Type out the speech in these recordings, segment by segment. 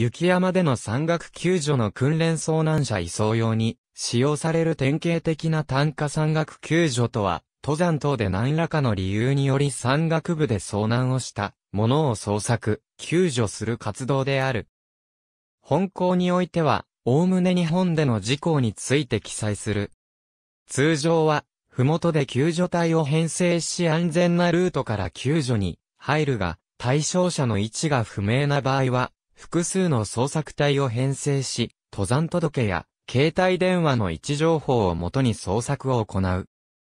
雪山での山岳救助の訓練遭難者移送用に使用される典型的な単価山岳救助とは、登山等で何らかの理由により山岳部で遭難をしたものを捜索、救助する活動である。本校においては、おおむね日本での事項について記載する。通常は、ふもとで救助隊を編成し安全なルートから救助に入るが、対象者の位置が不明な場合は、複数の捜索隊を編成し、登山届や携帯電話の位置情報をもとに捜索を行う。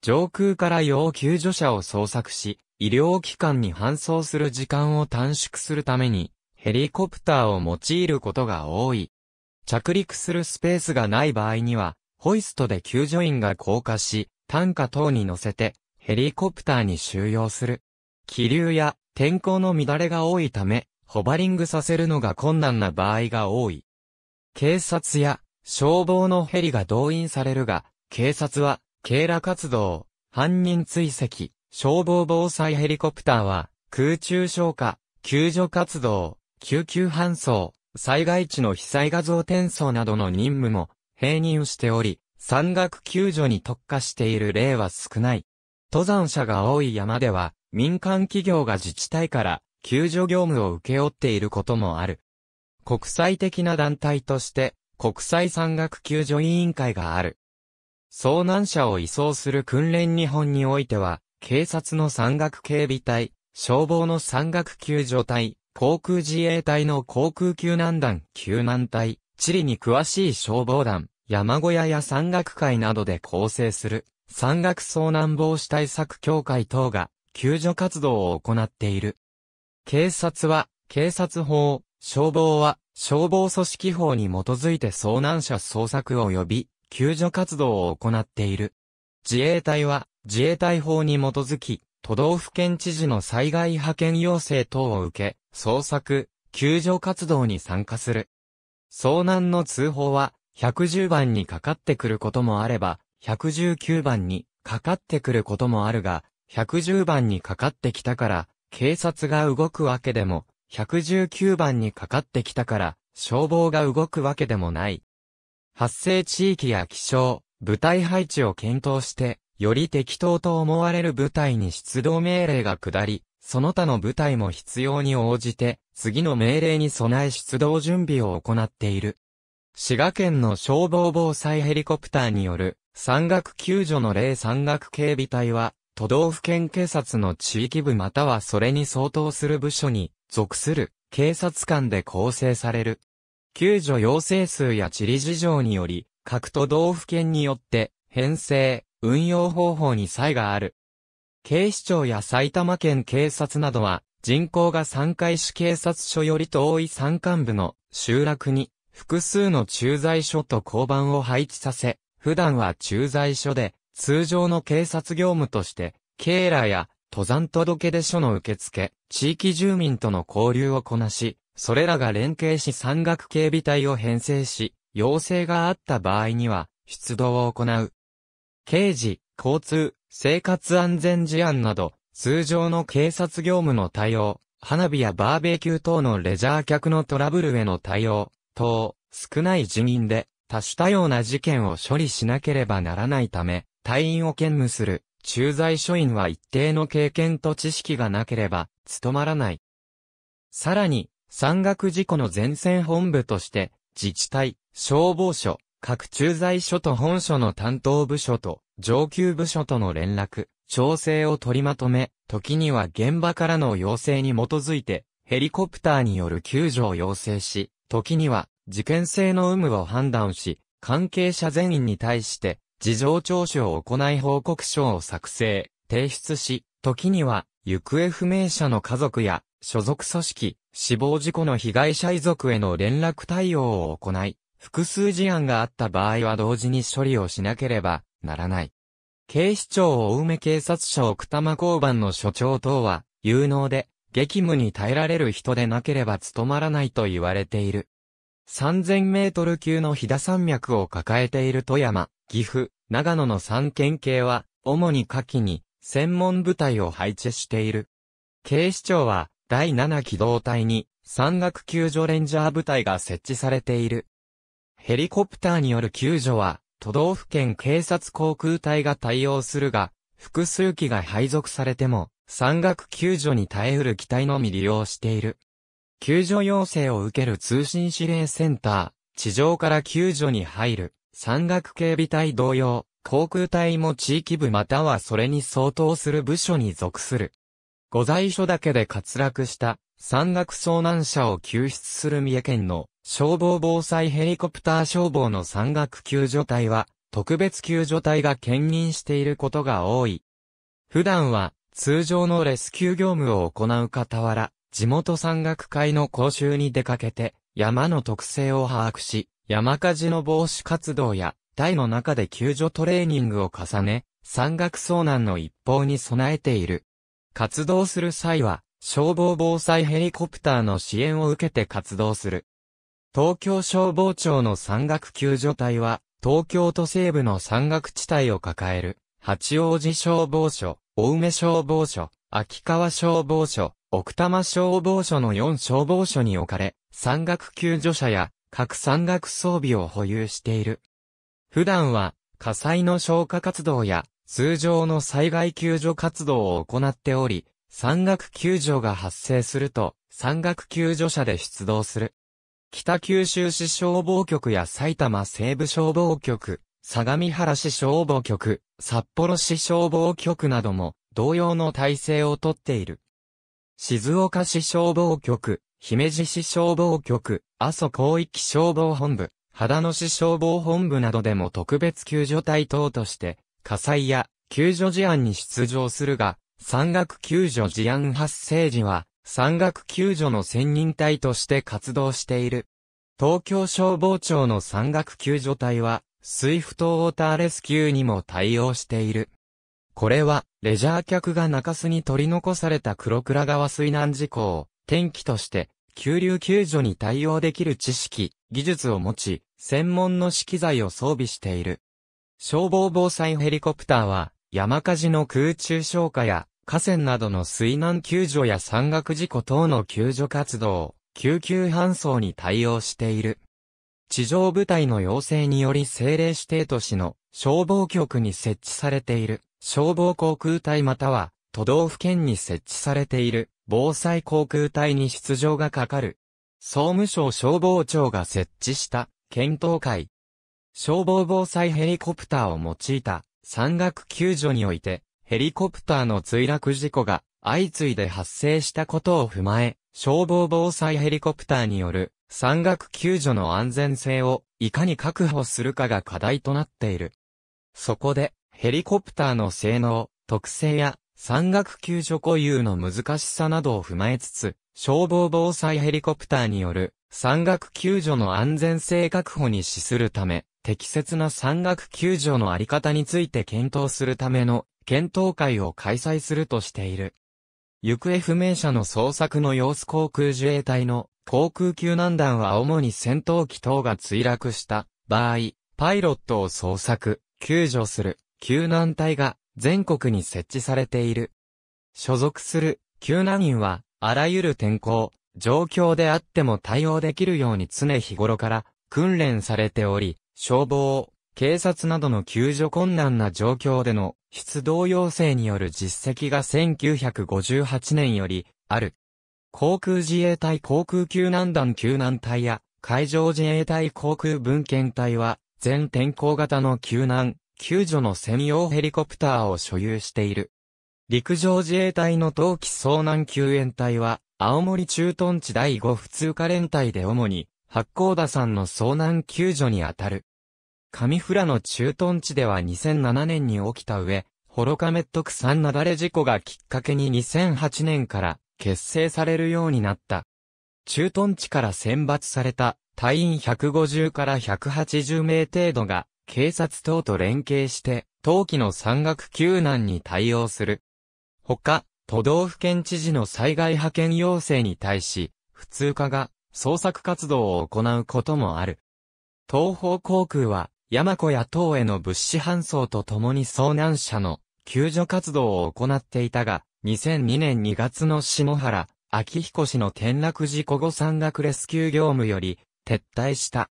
上空から要救助者を捜索し、医療機関に搬送する時間を短縮するために、ヘリコプターを用いることが多い。着陸するスペースがない場合には、ホイストで救助員が降下し、担架等に乗せて、ヘリコプターに収容する。気流や天候の乱れが多いため、ホバリングさせるのが困難な場合が多い。警察や消防のヘリが動員されるが、警察は、警ら活動、犯人追跡、消防防災ヘリコプターは、空中消火、救助活動、救急搬送、災害地の被災画像転送などの任務も、併任しており、山岳救助に特化している例は少ない。登山者が多い山では、民間企業が自治体から救助業務を受け負っていることもある。国際的な団体として、国際山岳救助委員会がある。遭難者を移送する訓練日本においては、警察の山岳警備隊、消防の山岳救助隊、航空自衛隊の航空救難団、救難隊、地理に詳しい消防団、山小屋や山岳会などで構成する、山岳遭難防止対策協会等が、救助活動を行っている。警察は、警察法、消防は、消防組織法に基づいて遭難者捜索及び、救助活動を行っている。自衛隊は、自衛隊法に基づき、都道府県知事の災害派遣要請等を受け、捜索、救助活動に参加する。遭難の通報は、110番にかかってくることもあれば、119番にかかってくることもあるが、110番にかかってきたから、警察が動くわけでも、119番にかかってきたから、消防が動くわけでもない。発生地域や気象、部隊配置を検討して、より適当と思われる部隊に出動命令が下り、その他の部隊も必要に応じて、次の命令に備え出動準備を行っている。滋賀県の消防防災ヘリコプターによる山岳救助の例山岳警備隊は、都道府県警察の地域部またはそれに相当する部署に属する警察官で構成される。救助要請数や地理事情により、各都道府県によって編成、運用方法に差異がある。警視庁や埼玉県警察などは、人口が三回市警察署より遠い山間部の集落に複数の駐在所と交番を配置させ、普段は駐在所で通常の警察業務として、警らや登山届出書の受付、地域住民との交流をこなし、それらが連携し山岳警備隊を編成し、要請があった場合には、出動を行う。刑事、交通、生活安全事案など、通常の警察業務の対応、花火やバーベキュー等のレジャー客のトラブルへの対応、等、少ない人員で、多種多様な事件を処理しなければならないため、隊員を兼務する駐在所員は一定の経験と知識がなければ務まらない。さらに、山岳事故の前線本部として、自治体、消防署、各駐在所と本署の担当部署と上級部署との連絡、調整を取りまとめ、時には現場からの要請に基づいて、ヘリコプターによる救助を要請し、時には事件性の有無を判断し、関係者全員に対して、事情聴取を行い報告書を作成、提出し、時には、行方不明者の家族や、所属組織、死亡事故の被害者遺族への連絡対応を行い、複数事案があった場合は同時に処理をしなければならない。警視庁大梅警察署奥多摩交番の署長等は、有能で、激務に耐えられる人でなければ務まらないと言われている。3000メートル級の飛騨山脈を抱えている富山、岐阜、長野の三県警は、主に下記に、専門部隊を配置している。警視庁は、第7機動隊に、山岳救助レンジャー部隊が設置されている。ヘリコプターによる救助は、都道府県警察航空隊が対応するが、複数機が配属されても、山岳救助に耐えうる機体のみ利用している。救助要請を受ける通信指令センター、地上から救助に入る。山岳警備隊同様、航空隊も地域部またはそれに相当する部署に属する。御在所だけで滑落した山岳遭難者を救出する三重県の消防防災ヘリコプター消防の山岳救助隊は特別救助隊が兼任していることが多い。普段は通常のレスキュー業務を行う傍ら、地元山岳会の講習に出かけて山の特性を把握し、山火事の防止活動や、台の中で救助トレーニングを重ね、山岳遭難の一方に備えている。活動する際は、消防防災ヘリコプターの支援を受けて活動する。東京消防庁の山岳救助隊は、東京都西部の山岳地帯を抱える、八王子消防署、青梅消防署、秋川消防署、奥多摩消防署の4消防署に置かれ、山岳救助者や各山岳装備を保有している。普段は火災の消火活動や通常の災害救助活動を行っており、山岳救助が発生すると山岳救助者で出動する。北九州市消防局や埼玉西部消防局、相模原市消防局、札幌市消防局なども同様の体制をとっている。静岡市消防局、姫路市消防局、阿蘇広域消防本部、秦野市消防本部などでも特別救助隊等として、火災や救助事案に出場するが、山岳救助事案発生時は、山岳救助の専任隊として活動している。東京消防庁の山岳救助隊は、スイフトウォーターレスキューにも対応している。これは、レジャー客が中州に取り残された黒倉川水難事故を、転機として、急流救助に対応できる知識、技術を持ち、専門の資機材を装備している。消防防災ヘリコプターは、山火事の空中消火や、河川などの水難救助や山岳事故等の救助活動、救急搬送に対応している。地上部隊の要請により政令指定都市の消防局に設置されている消防航空隊または都道府県に設置されている防災航空隊に出場がかかる。総務省消防庁が設置した検討会。消防防災ヘリコプターを用いた山岳救助において、ヘリコプターの墜落事故が相次いで発生したことを踏まえ、消防防災ヘリコプターによる山岳救助の安全性をいかに確保するかが課題となっている。そこで、ヘリコプターの性能、特性や山岳救助固有の難しさなどを踏まえつつ、消防防災ヘリコプターによる山岳救助の安全性確保に資するため、適切な山岳救助のあり方について検討するための検討会を開催するとしている。行方不明者の捜索の様子航空自衛隊の航空救難団は主に戦闘機等が墜落した場合、パイロットを捜索、救助する救難隊が全国に設置されている。所属する救難員は、あらゆる天候、状況であっても対応できるように常日頃から訓練されており、消防、警察などの救助困難な状況での出動要請による実績が1958年よりある。航空自衛隊航空救難団救難隊や海上自衛隊航空文献隊は全天候型の救難、救助の専用ヘリコプターを所有している。陸上自衛隊の冬季遭難救援隊は、青森駐屯地第5普通科連隊で主に、八甲田山の遭難救助にあたる。上富良野駐屯地では2007年に起きた上、ホロカメット区山雪崩事故がきっかけに2008年から結成されるようになった。駐屯地から選抜された隊員150から180名程度が警察等と連携して、冬季の山岳救難に対応する。ほか、都道府県知事の災害派遣要請に対し、普通科が捜索活動を行うこともある。東方航空は、山子や島への物資搬送とともに遭難者の救助活動を行っていたが、2002年2月の下原、秋彦氏の転落事故後山岳レスキュー業務より撤退した。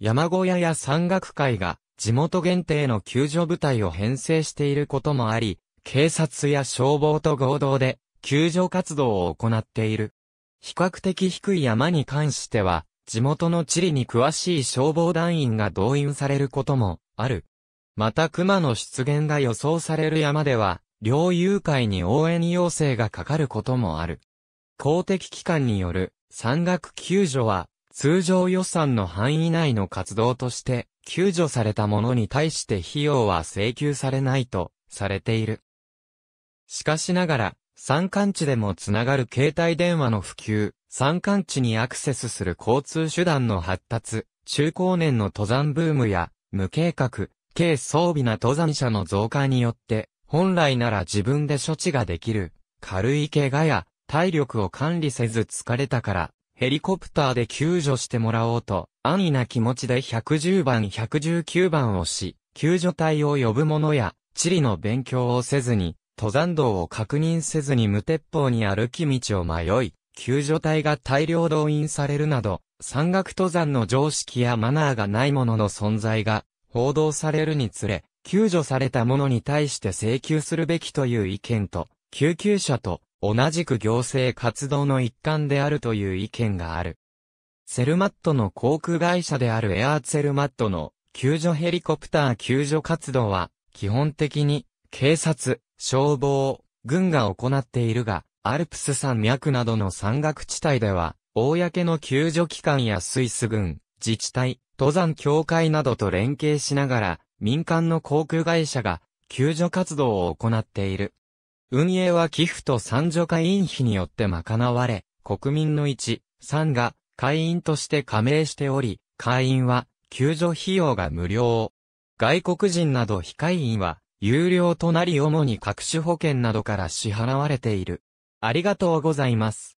山小屋や山岳会が地元限定の救助部隊を編成していることもあり、警察や消防と合同で救助活動を行っている。比較的低い山に関しては、地元の地理に詳しい消防団員が動員されることもある。また熊の出現が予想される山では、猟友会に応援要請がかかることもある。公的機関による山岳救助は通常予算の範囲内の活動として、救助された者に対して費用は請求されないと、されている。しかしながら、山間地でもつながる携帯電話の普及、山間地にアクセスする交通手段の発達、中高年の登山ブームや、無計画、軽装備な登山者の増加によって、本来なら自分で処置ができる、軽い怪我や、体力を管理せず疲れたから、ヘリコプターで救助してもらおうと、安易な気持ちで110番119番をし、救助隊を呼ぶ者や、地理の勉強をせずに、登山道を確認せずに無鉄砲に歩き道を迷い、救助隊が大量動員されるなど、山岳登山の常識やマナーがない者の存在が報道されるにつれ、救助された者に対して請求するべきという意見と、救急車と同じく行政活動の一環であるという意見がある。セルマットの航空会社であるエアーツェルマットの救助ヘリコプター救助活動は基本的に警察、消防、軍が行っているが、アルプス山脈などの山岳地帯では、公の救助機関やスイス軍、自治体、登山協会などと連携しながら、民間の航空会社が救助活動を行っている。運営は寄付と参助会員費によって賄われ、国民の1、3が会員として加盟しており、会員は救助費用が無料。外国人など非会員は有料となり主に各種保険などから支払われている。ありがとうございます。